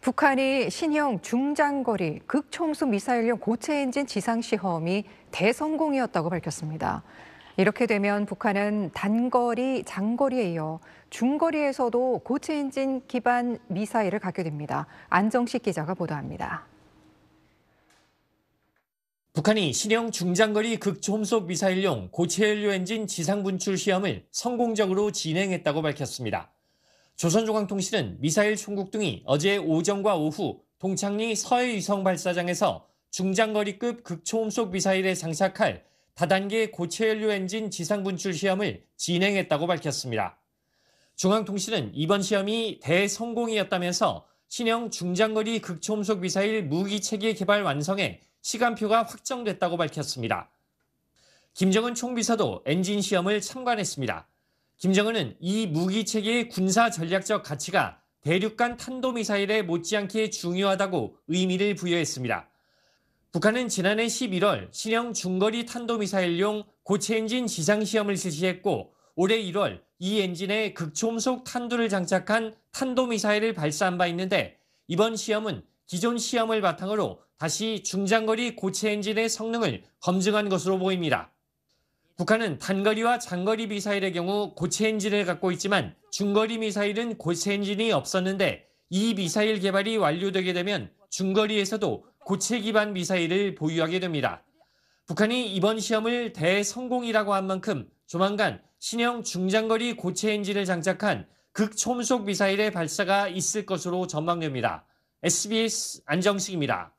북한이 신형 중장거리 극총수 미사일용 고체 엔진 지상 시험이 대성공이었다고 밝혔습니다. 이렇게 되면 북한은 단거리, 장거리에 이어 중거리에서도 고체 엔진 기반 미사일을 갖게 됩니다. 안정식 기자가 보도합니다. 북한이 신형 중장거리 극초음속 미사일용 고체 연료 엔진 지상 분출 시험을 성공적으로 진행했다고 밝혔습니다. 조선중앙통신은 미사일 총국 등이 어제 오전과 오후 동창리 서해위성 발사장에서 중장거리급 극초음속 미사일에 장착할 다단계 고체연료 엔진 지상 분출 시험을 진행했다고 밝혔습니다. 중앙통신은 이번 시험이 대성공이었다면서 신형 중장거리 극초음속 미사일 무기 체계 개발 완성에 시간표가 확정됐다고 밝혔습니다. 김정은 총비서도 엔진 시험을 참관했습니다. 김정은은 이 무기체계의 군사 전략적 가치가 대륙간 탄도미사일에 못지않게 중요하다고 의미를 부여했습니다. 북한은 지난해 11월 신형 중거리 탄도미사일용 고체 엔진 지상시험을 실시했고 올해 1월 이 엔진에 극초음속 탄두를 장착한 탄도미사일을 발사한 바 있는데 이번 시험은 기존 시험을 바탕으로 다시 중장거리 고체 엔진의 성능을 검증한 것으로 보입니다. 북한은 단거리와 장거리 미사일의 경우 고체 엔진을 갖고 있지만 중거리 미사일은 고체 엔진이 없었는데 이 미사일 개발이 완료되게 되면 중거리에서도 고체 기반 미사일을 보유하게 됩니다. 북한이 이번 시험을 대성공이라고 한 만큼 조만간 신형 중장거리 고체 엔진을 장착한 극초음속 미사일의 발사가 있을 것으로 전망됩니다. SBS 안정식입니다.